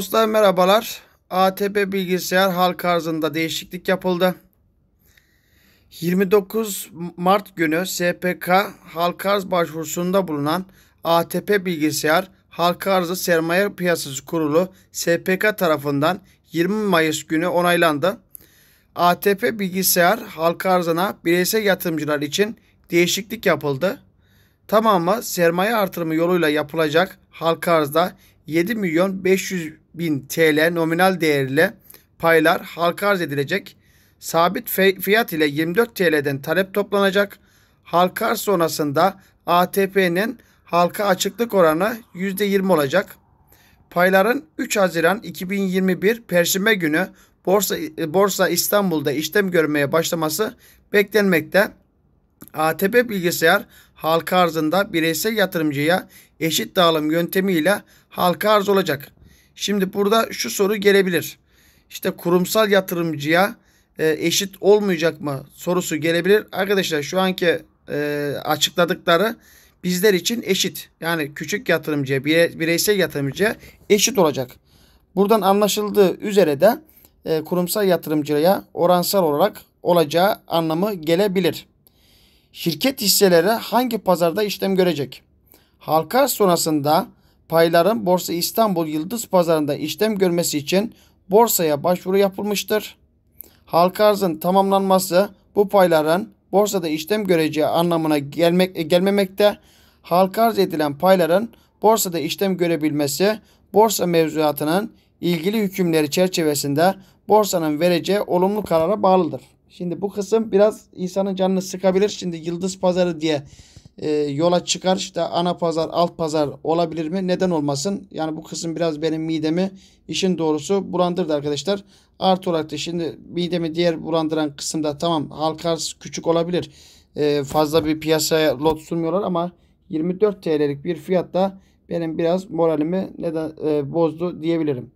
Dostlar merhabalar. ATP bilgisayar halk arzında değişiklik yapıldı. 29 Mart günü SPK halk arz başvurusunda bulunan ATP bilgisayar halk arzı sermaye piyasası kurulu SPK tarafından 20 Mayıs günü onaylandı. ATP bilgisayar halk arzına bireysel yatırımcılar için değişiklik yapıldı. Tamamı sermaye artırımı yoluyla yapılacak halk arzda 7 milyon 500 bin TL nominal değerle paylar halka arz edilecek. Sabit fiyat ile 24 TL'den talep toplanacak. Halka arz sonrasında ATP'nin halka açıklık oranı %20 olacak. Payların 3 Haziran 2021 Perşembe günü Borsa, Borsa İstanbul'da işlem görmeye başlaması beklenmekte. ATP bilgisayar halka arzında bireysel yatırımcıya eşit dağılım yöntemiyle halka arz olacak. Şimdi burada şu soru gelebilir. İşte kurumsal yatırımcıya e, eşit olmayacak mı sorusu gelebilir. Arkadaşlar şu anki e, açıkladıkları bizler için eşit. Yani küçük yatırımcıya, bireysel yatırımcıya eşit olacak. Buradan anlaşıldığı üzere de e, kurumsal yatırımcıya oransal olarak olacağı anlamı gelebilir. Şirket hisseleri hangi pazarda işlem görecek? Halka sonrasında payların Borsa İstanbul Yıldız Pazarı'nda işlem görmesi için borsaya başvuru yapılmıştır. Halka arzın tamamlanması bu payların borsada işlem göreceği anlamına gelmek, e, gelmemekte. Halka arz edilen payların borsada işlem görebilmesi borsa mevzuatının ilgili hükümleri çerçevesinde borsanın vereceği olumlu karara bağlıdır. Şimdi bu kısım biraz insanın canını sıkabilir. Şimdi yıldız pazarı diye e, yola çıkar işte ana pazar alt pazar olabilir mi? Neden olmasın? Yani bu kısım biraz benim midemi işin doğrusu bulandırdı arkadaşlar. Artı olarak da şimdi midemi diğer bulandıran kısımda tamam halka küçük olabilir. E, fazla bir piyasaya lot sunmuyorlar ama 24 TL'lik bir fiyatla benim biraz moralimi neden e, bozdu diyebilirim.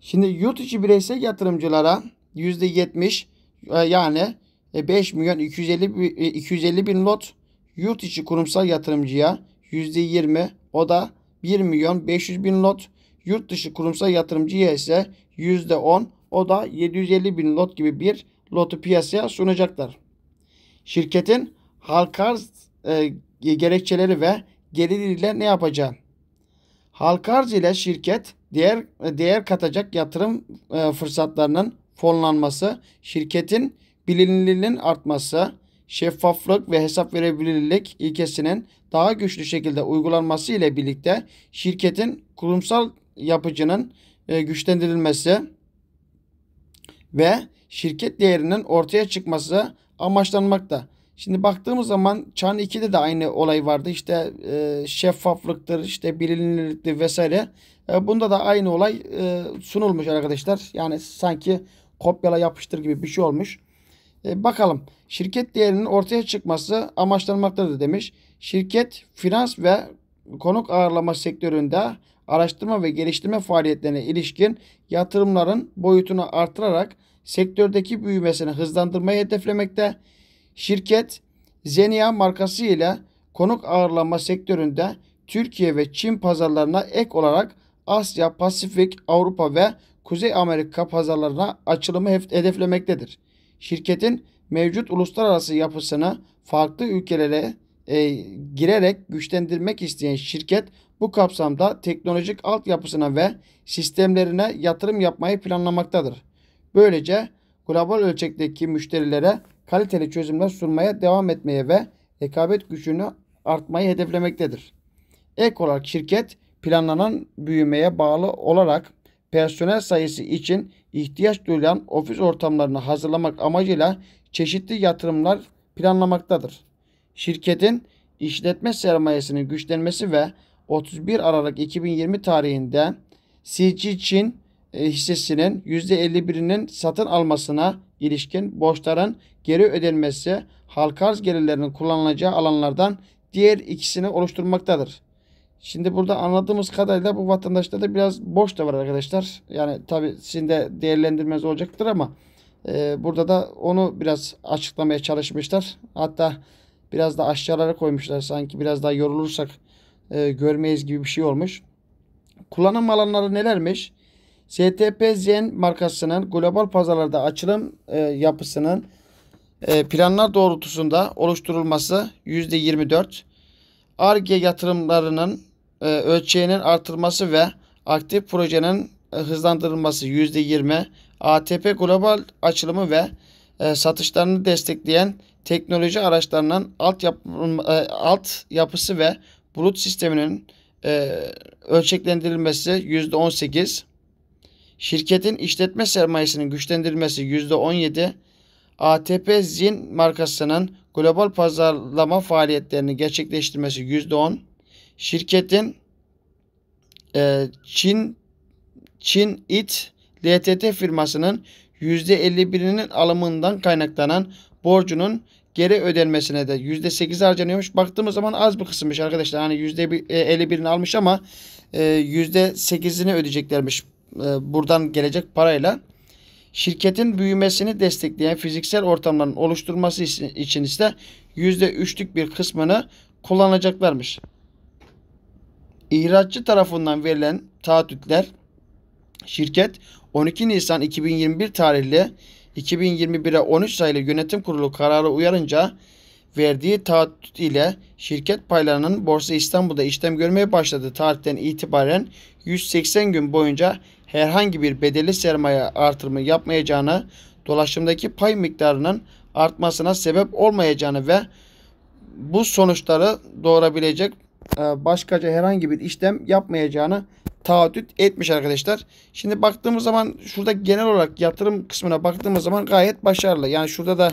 Şimdi yurt içi bireysel yatırımcılara %70 e, yani 5 e, milyon 250, 250 e, bin lot yurt içi kurumsal yatırımcıya %20 o da 1 milyon 500 bin lot yurt dışı kurumsal yatırımcıya ise %10 o da 750 bin lot gibi bir lotu piyasaya sunacaklar. Şirketin halka arz e, gerekçeleri ve geliriyle ne yapacağı. Halka arz ile şirket değer e, değer katacak yatırım e, fırsatlarının fonlanması, şirketin bilinirliğinin artması, şeffaflık ve hesap verebilirlik ilkesinin daha güçlü şekilde uygulanması ile birlikte şirketin kurumsal yapıcının e, güçlendirilmesi ve şirket değerinin ortaya çıkması amaçlanmakta. Şimdi baktığımız zaman Çan 2'de de aynı olay vardı. İşte e, şeffaflıktır, işte bilinirliktir vesaire. E, bunda da aynı olay e, sunulmuş arkadaşlar. Yani sanki kopyala yapıştır gibi bir şey olmuş. E, bakalım şirket değerinin ortaya çıkması amaçlanmaktadır demiş. Şirket finans ve konuk ağırlama sektöründe araştırma ve geliştirme faaliyetlerine ilişkin yatırımların boyutunu artırarak sektördeki büyümesini hızlandırmayı hedeflemekte. Şirket Zenia markası ile konuk ağırlama sektöründe Türkiye ve Çin pazarlarına ek olarak Asya, Pasifik, Avrupa ve Kuzey Amerika pazarlarına açılımı hedeflemektedir şirketin mevcut uluslararası yapısını farklı ülkelere e, girerek güçlendirmek isteyen şirket bu kapsamda teknolojik altyapısına ve sistemlerine yatırım yapmayı planlamaktadır. Böylece global ölçekteki müşterilere kaliteli çözümler sunmaya devam etmeye ve rekabet gücünü artmayı hedeflemektedir. Ek olarak şirket planlanan büyümeye bağlı olarak personel sayısı için ihtiyaç duyulan ofis ortamlarını hazırlamak amacıyla çeşitli yatırımlar planlamaktadır. Şirketin işletme sermayesinin güçlenmesi ve 31 Aralık 2020 tarihinde CG Çin e, hissesinin %51'inin satın almasına ilişkin borçların geri ödenmesi halka arz gelirlerinin kullanılacağı alanlardan diğer ikisini oluşturmaktadır. Şimdi burada anladığımız kadarıyla bu vatandaşta da biraz boş da var arkadaşlar. Yani tabi sizin de değerlendirmeniz olacaktır ama e, burada da onu biraz açıklamaya çalışmışlar. Hatta biraz da aşağılara koymuşlar sanki biraz daha yorulursak e, görmeyiz gibi bir şey olmuş. Kullanım alanları nelermiş? STP Zen markasının global pazarlarda açılım e, yapısının e, planlar doğrultusunda oluşturulması %24, ARGE yatırımlarının e, ölçeğinin artırılması ve aktif projenin e, hızlandırılması %20, ATP global açılımı ve e, satışlarını destekleyen teknoloji araçlarının alt, yap, e, alt yapısı ve bulut sisteminin e, ölçeklendirilmesi %18, şirketin işletme sermayesinin güçlendirilmesi %17, ATP Zin markasının global pazarlama faaliyetlerini gerçekleştirmesi %10, Şirketin e, Çin Çin İT LTT firmasının %51'inin alımından kaynaklanan borcunun geri ödenmesine de %8 harcanıyormuş. Baktığımız zaman az bir kısımmış arkadaşlar. Hani %51'ini almış ama %8'ini e, ödeyeceklermiş e, buradan gelecek parayla. Şirketin büyümesini destekleyen fiziksel ortamların oluşturması için ise %3'lük bir kısmını kullanacaklarmış. İhracçı tarafından verilen taahhütler şirket 12 Nisan 2021 tarihli 2021'e 13 sayılı yönetim kurulu kararı uyarınca verdiği taahhüt ile şirket paylarının Borsa İstanbul'da işlem görmeye başladığı tarihten itibaren 180 gün boyunca herhangi bir bedeli sermaye artırımı yapmayacağını, dolaşımdaki pay miktarının artmasına sebep olmayacağını ve bu sonuçları doğurabilecek e, başkaca herhangi bir işlem yapmayacağını taahhüt etmiş arkadaşlar. Şimdi baktığımız zaman şurada genel olarak yatırım kısmına baktığımız zaman gayet başarılı. Yani şurada da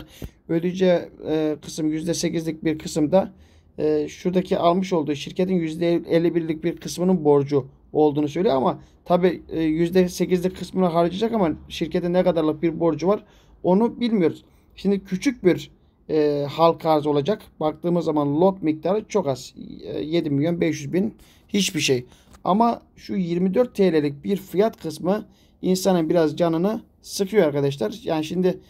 ödeyeceği e, kısım %8'lik bir kısımda e, şuradaki almış olduğu şirketin %51'lik bir kısmının borcu olduğunu söylüyor ama tabi %8'lik kısmını harcayacak ama şirkete ne kadarlık bir borcu var onu bilmiyoruz. Şimdi küçük bir e, halka arz olacak. Baktığımız zaman lot miktarı çok az. E, 7 milyon 500 bin hiçbir şey. Ama şu 24 TL'lik bir fiyat kısmı insanın biraz canını sıkıyor arkadaşlar. Yani şimdi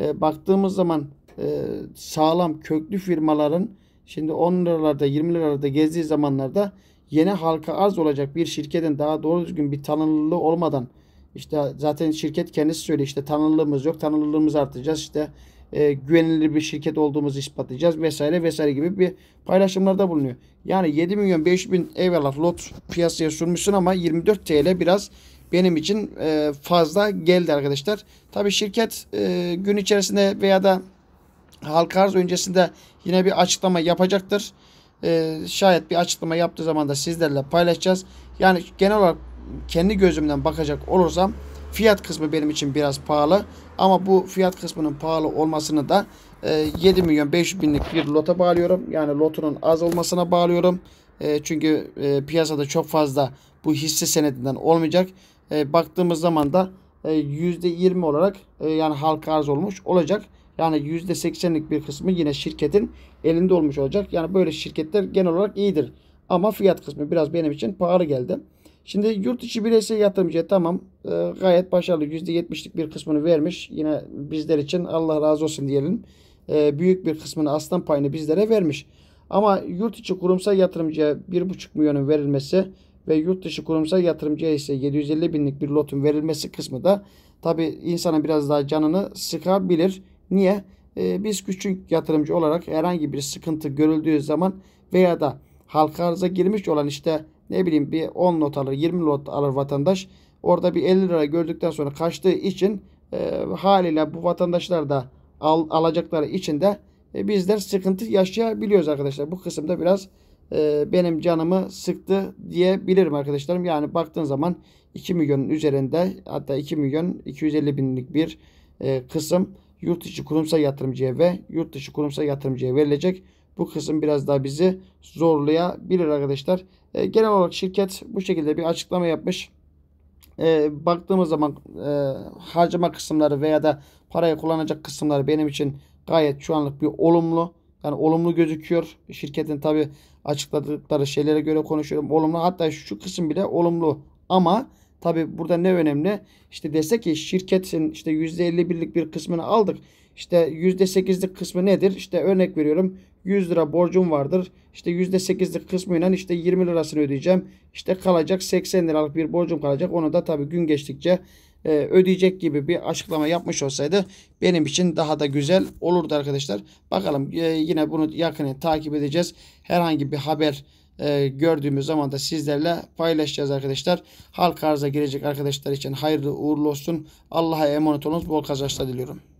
e, baktığımız zaman e, sağlam köklü firmaların şimdi 10 liralarda 20 liralarda gezdiği zamanlarda yeni halka arz olacak bir şirketin daha doğru düzgün bir tanınırlığı olmadan işte zaten şirket kendisi söylüyor işte tanınırlığımız yok tanınırlığımız artacağız işte e, güvenilir bir şirket olduğumuzu ispatlayacağız vesaire vesaire gibi bir paylaşımlarda bulunuyor. Yani 7 milyon 5 bin eyvallah lot piyasaya sürmüşsün ama 24 TL biraz benim için e, fazla geldi arkadaşlar. Tabi şirket e, gün içerisinde veya da halka arz öncesinde yine bir açıklama yapacaktır. E, şayet bir açıklama yaptığı zaman da sizlerle paylaşacağız. Yani genel olarak kendi gözümden bakacak olursam Fiyat kısmı benim için biraz pahalı ama bu fiyat kısmının pahalı olmasını da 7 e, milyon 500 binlik bir lota bağlıyorum. Yani lotunun az olmasına bağlıyorum. E, çünkü e, piyasada çok fazla bu hisse senedinden olmayacak. Baktığımız zaman da %20 olarak yani halka arz olmuş olacak. Yani %80'lik bir kısmı yine şirketin elinde olmuş olacak. Yani böyle şirketler genel olarak iyidir. Ama fiyat kısmı biraz benim için pahalı geldi. Şimdi yurt içi bireysel yatırımcı tamam e, gayet başarılı %70'lik bir kısmını vermiş. Yine bizler için Allah razı olsun diyelim. E, büyük bir kısmını aslan payını bizlere vermiş. Ama yurt içi kurumsal yatırımcıya 1,5 milyonun verilmesi ve yurt dışı kurumsal yatırımcıya ise 750 binlik bir lotun verilmesi kısmı da tabi insanın biraz daha canını sıkabilir. Niye? Ee, biz küçük yatırımcı olarak herhangi bir sıkıntı görüldüğü zaman veya da halka arıza girmiş olan işte ne bileyim bir 10 not alır 20 not alır vatandaş. Orada bir 50 lira gördükten sonra kaçtığı için e, haliyle bu vatandaşlar da al, alacakları için de e, bizler sıkıntı yaşayabiliyoruz arkadaşlar. Bu kısımda biraz e, benim canımı sıktı diyebilirim arkadaşlarım. Yani baktığın zaman 2 milyonun üzerinde hatta 2 milyon 250 binlik bir e, kısım yurt dışı kurumsal yatırımcıya ve yurt dışı kurumsal yatırımcıya verilecek. Bu kısım biraz daha bizi zorlayabilir arkadaşlar. E, genel olarak şirket bu şekilde bir açıklama yapmış. E, baktığımız zaman e, harcama kısımları veya da parayı kullanacak kısımları benim için gayet şu anlık bir olumlu. Yani olumlu gözüküyor. Şirketin tabi açıkladıkları şeylere göre konuşuyorum. Olumlu hatta şu kısım bile olumlu. Ama tabi burada ne önemli? İşte dese ki şirketin işte %51'lik bir kısmını aldık. İşte %8'lik kısmı nedir? İşte örnek veriyorum. 100 lira borcum vardır. İşte %8'lik kısmıyla işte 20 lirasını ödeyeceğim. İşte kalacak 80 liralık bir borcum kalacak. Onu da tabii gün geçtikçe e, ödeyecek gibi bir açıklama yapmış olsaydı benim için daha da güzel olurdu arkadaşlar. Bakalım e, yine bunu yakını takip edeceğiz. Herhangi bir haber e, gördüğümüz zaman da sizlerle paylaşacağız arkadaşlar. Halk arıza girecek arkadaşlar için hayırlı uğurlu olsun. Allah'a emanet olunuz. Bol kazançlar diliyorum.